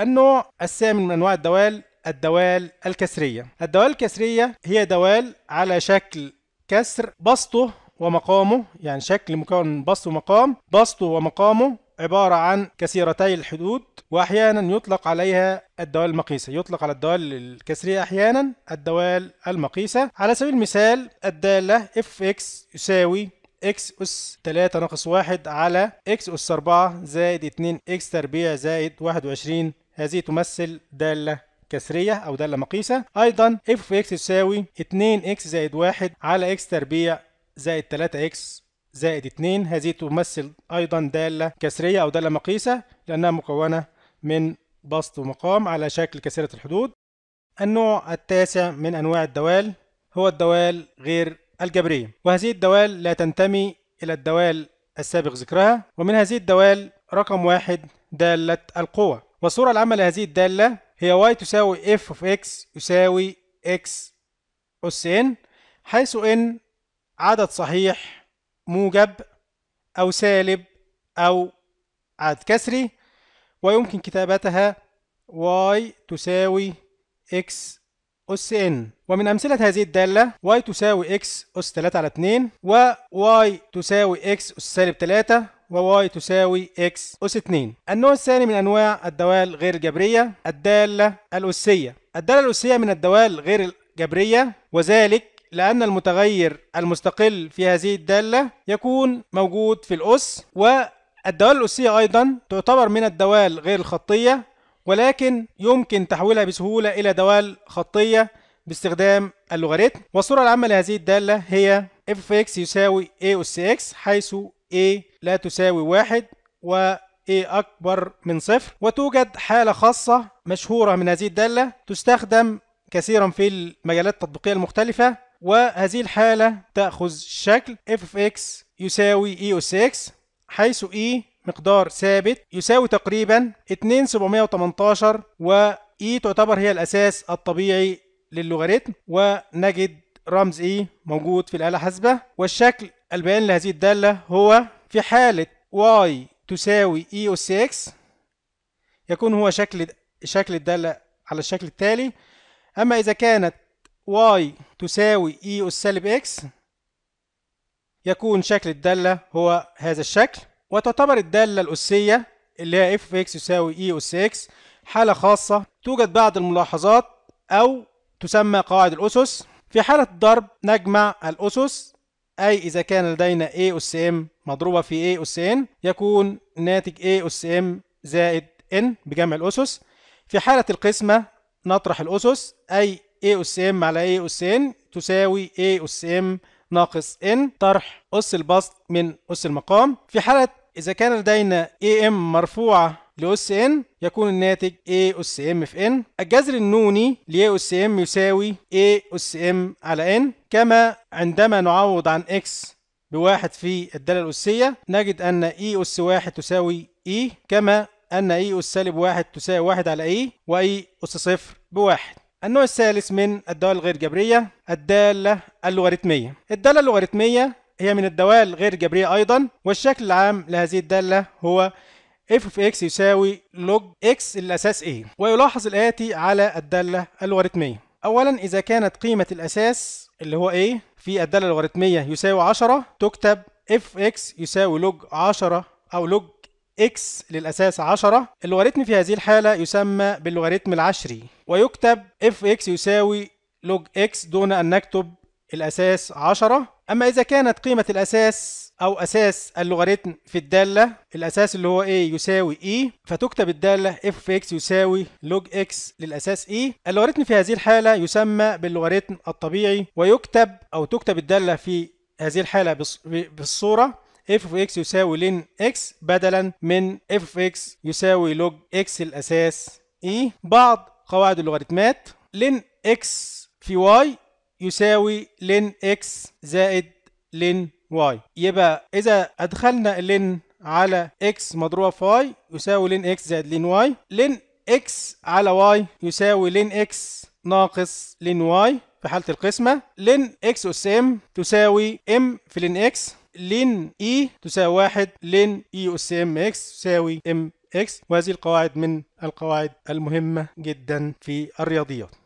النوع الثامن من أنواع الدوال الدوال الكسرية الدوال الكسرية هي دوال على شكل كسر بسطه ومقامه يعني شكل مكون من بسط ومقام بسطه ومقامه عبارة عن كسيرتي الحدود وأحيانا يطلق عليها الدوال المقيسة يطلق على الدوال الكسرية أحيانا الدوال المقيسة على سبيل المثال الدالة fx يساوي x أس 3 ناقص 1 على x أس 4 زائد 2 x تربيع زائد 21 هذه تمثل دالة كسرية أو دالة مقيسة أيضا f في x تساوي 2x زائد 1 على x تربيع زائد 3x زائد 2 هذه تمثل أيضا دالة كسرية أو دالة مقيسة لأنها مكونة من بسط ومقام على شكل كسرة الحدود النوع التاسع من أنواع الدوال هو الدوال غير الجبرية وهذه الدوال لا تنتمي إلى الدوال السابق ذكرها ومن هذه الدوال رقم واحد دالة القوة والصورة العامة لهذه الدالة هي y تساوي f of x يساوي x أس n حيث n عدد صحيح موجب أو سالب أو عدد كسري ويمكن كتابتها y تساوي x أس إن ومن أمثلة هذه الدالة y تساوي x أس 3 على 2 و y تساوي x أس سالب 3 و y تساوي x أس 2 النوع الثاني من أنواع الدوال غير الجبرية الدالة الأسية الدالة الأسية من الدوال غير الجبرية وذلك لأن المتغير المستقل في هذه الدالة يكون موجود في الأس والدوال الأسية أيضا تعتبر من الدوال غير الخطية ولكن يمكن تحويلها بسهولة إلى دوال خطية باستخدام اللوغاريتم والصورة العامة لهذه الدالة هي f اكس يساوي a أس x حيث a لا تساوي واحد و a أكبر من صفر وتوجد حالة خاصة مشهورة من هذه الدالة تستخدم كثيرا في المجالات التطبيقية المختلفة وهذه الحالة تأخذ شكل f اكس يساوي e أس x حيث e مقدار ثابت يساوي تقريبا 2718 و E تعتبر هي الأساس الطبيعي للوغاريتم ونجد رمز E موجود في الآلة حاسبة والشكل البيان لهذه الدالة هو في حالة Y تساوي E أس X يكون هو شكل شكل الدالة على الشكل التالي أما إذا كانت Y تساوي E أس سالب X يكون شكل الدالة هو هذا الشكل وتعتبر الدالة الأسية اللي هي اف اكس يساوي اي اس اكس حالة خاصة توجد بعض الملاحظات أو تسمى قواعد الأسس في حالة الضرب نجمع الأسس أي إذا كان لدينا A أس M مضروبة في A أس N يكون ناتج A أس M زائد N بجمع الأسس في حالة القسمة نطرح الأسس أي A أس M على A أس N تساوي A أس M ناقص N طرح أس البسط من أس المقام في حالة إذا كان لدينا AM مرفوعة لأس N يكون الناتج A أس M في N الجذر النوني ل A أس M يساوي A أس M على N كما عندما نعوض عن X بواحد في الدالة الأسية نجد أن E أس واحد تساوي E كما أن إي e أس سالب واحد تساوي واحد على إي e، وإي أس صفر بواحد. النوع الثالث من الدوال الغير جبرية الدالة اللوغاريتمية. الدالة اللوغاريتمية هي من الدوال غير جبرية أيضا والشكل العام لهذه الدالة هو f of x يساوي log x الأساس a ويلاحظ الآتي على الدالة الوريتمية أولا إذا كانت قيمة الأساس اللي هو a في الدالة الوريتمية يساوي 10 تكتب f x يساوي log 10 أو log x للأساس 10 اللوغاريتم في هذه الحالة يسمى باللوغاريتم العشري ويكتب f x يساوي log x دون أن نكتب الأساس 10 أما إذا كانت قيمة الأساس أو أساس اللوغاريتم في الدالة الأساس اللي هو A يساوي E فتكتب الدالة Fx يساوي log x للأساس E اللوغاريتم في هذه الحالة يسمى باللوغاريتم الطبيعي ويكتب أو تكتب الدالة في هذه الحالة بالصورة f في x يساوي ln x بدلا من f في x يساوي log x الأساس E بعض قواعد اللوغاريتمات ln x في y يساوي لين اكس زائد لين واي يبقى اذا ادخلنا لين على اكس مضروبه في واي يساوي لين اكس زائد لين واي لين اكس على واي يساوي لين اكس ناقص لين واي في حاله القسمه لين اكس اس ام تساوي ام في لين اكس لين اي تساوي واحد لين اي اس ام اكس تساوي ام اكس وهذه القواعد من القواعد المهمه جدا في الرياضيات